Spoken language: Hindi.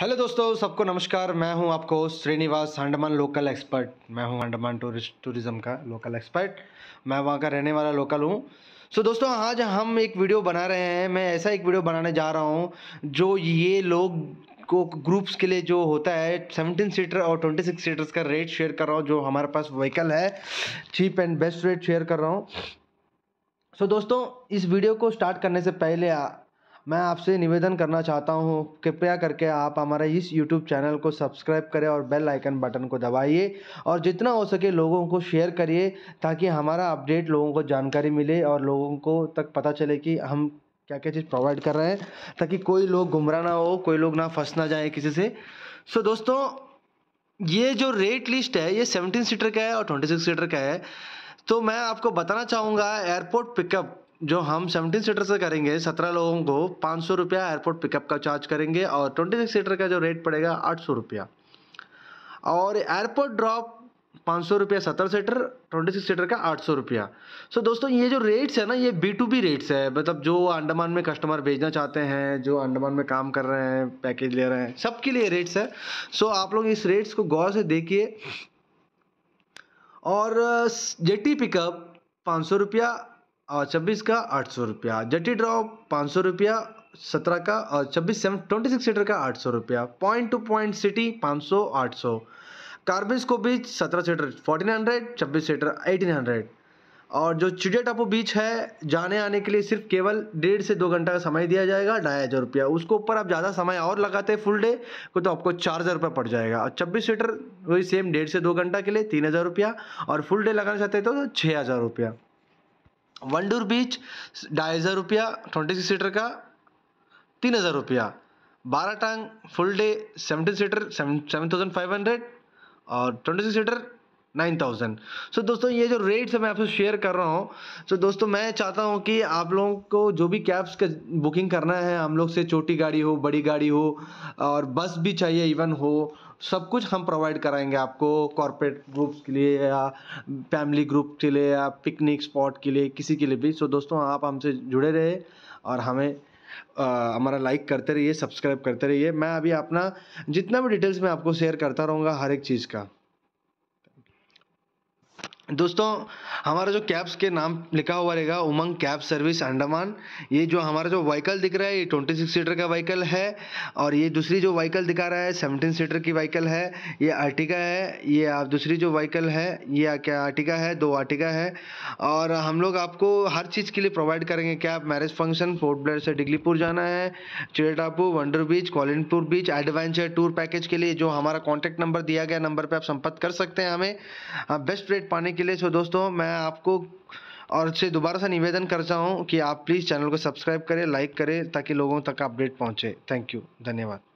हेलो दोस्तों सबको नमस्कार मैं हूं आपको श्रीनिवास अंडमान लोकल एक्सपर्ट मैं हूं अंडमान टूरिस्ट टूरिज़्म का लोकल एक्सपर्ट मैं वहां का रहने वाला लोकल हूं सो so, दोस्तों आज हम एक वीडियो बना रहे हैं मैं ऐसा एक वीडियो बनाने जा रहा हूं जो ये लोग को ग्रुप्स के लिए जो होता है सेवनटीन सीटर और सिक्स सीटर्स का रेट शेयर कर रहा हूँ जो हमारे पास व्हीकल है cheap and best rate share कर रहा हूँ सो so, दोस्तों इस वीडियो को स्टार्ट करने से पहले मैं आपसे निवेदन करना चाहता हूँ कृपया करके आप हमारे इस यूट्यूब चैनल को सब्सक्राइब करें और बेल आइकन बटन को दबाइए और जितना हो सके लोगों को शेयर करिए ताकि हमारा अपडेट लोगों को जानकारी मिले और लोगों को तक पता चले कि हम क्या क्या चीज़ प्रोवाइड कर रहे हैं ताकि कोई लोग गुमराह ना हो कोई लोग ना फंस ना जाए किसी से सो दोस्तों ये जो रेट लिस्ट है ये सेवनटीन सीटर का है और ट्वेंटी सीटर का है तो मैं आपको बताना चाहूँगा एयरपोर्ट पिकअप जो हम सेवनटीन सीटर से करेंगे सत्रह लोगों को पाँच सौ रुपया एयरपोर्ट पिकअप का चार्ज करेंगे और ट्वेंटी सिक्स सीटर का जो रेट पड़ेगा आठ सौ रुपया और एयरपोर्ट ड्रॉप पाँच सौ रुपया सत्तर सीटर ट्वेंटी सिक्स सीटर का आठ सौ रुपया सो दोस्तों ये जो रेट्स है ना ये बी टू बी रेट्स है मतलब जो अंडमान में कस्टमर भेजना चाहते हैं जो अंडमान में काम कर रहे हैं पैकेज ले रहे हैं सबके लिए रेट्स है सो so, आप लोग इस रेट्स को गौर से देखिए और जेटी uh, पिकअप पाँच सौ रुपया और छब्बीस का आठ सौ रुपया जटी ड्रॉप पाँच सौ रुपया सत्रह का और छब्बीस सेवन ट्वेंटी सिक्स सीटर का आठ सौ रुपया पॉइंट टू पॉइंट सिटी पाँच सौ आठ सौ कार्बिस को बीच सत्रह सीटर फोर्टीन हंड्रेड छब्बीस सीटर एटीन हंड्रेड और जो चिड़िया टापू बीच है जाने आने के लिए सिर्फ केवल डेढ़ से दो घंटा का समय दिया जाएगा ढाई हज़ार रुपया उसको ऊपर आप ज़्यादा समय और लगाते हैं फुल डे को तो आपको चार हज़ार रुपया पड़ जाएगा और छब्बीस सीटर वही सेम डेढ़ से दो घंटा के लिए तीन हज़ार रुपया और फुल डे लगाना चाहते हैं तो छः हज़ार रुपया वनडूर बीच ढाई हज़ार रुपया ट्वेंटी सिक्स सीटर का तीन हज़ार रुपया बारह टांग full day seventeen seater seven thousand five hundred और twenty six seater nine thousand so दोस्तों ये जो रेट्स है मैं आपसे शेयर कर रहा हूँ सो so, दोस्तों मैं चाहता हूँ कि आप लोगों को जो भी कैब्स का बुकिंग करना है हम लोग से छोटी गाड़ी हो बड़ी गाड़ी हो और बस भी चाहिए इवन हो सब कुछ हम प्रोवाइड कराएंगे आपको कॉरपोरेट ग्रुप्स के लिए या फैमिली ग्रुप के लिए या पिकनिक स्पॉट के लिए किसी के लिए भी सो so, दोस्तों आप हमसे जुड़े रहे और हमें हमारा लाइक करते रहिए सब्सक्राइब करते रहिए मैं अभी अपना जितना भी डिटेल्स मैं आपको शेयर करता रहूँगा हर एक चीज़ का दोस्तों हमारा जो कैब्स के नाम लिखा हुआ रहेगा उमंग कैब सर्विस अंडमान ये जो हमारा जो व्हीकल दिख रहा है ये ट्वेंटी सिक्स सीटर का व्हीकल है और ये दूसरी जो व्हीकल दिखा रहा है सेवनटीन सीटर की व्हीकल है ये आर्टिका है ये आप दूसरी जो व्हीकल है ये क्या आर्टिका है दो आर्टिका है और हम लोग आपको हर चीज़ के लिए प्रोवाइड करेंगे cab marriage function Port Blair से डिगलीपुर जाना है Chidiyatapu Wandoor beach Collinpur beach adventure tour package के लिए जो हमारा कॉन्टैक्ट नंबर दिया गया नंबर पर आप संपर्क कर सकते हैं हमें बेस्ट रेट पाने के के लिए सो दोस्तों मैं आपको और से दोबारा से निवेदन करता हूँ कि आप प्लीज़ चैनल को सब्सक्राइब करें लाइक करें ताकि लोगों तक अपडेट पहुँचे थैंक यू धन्यवाद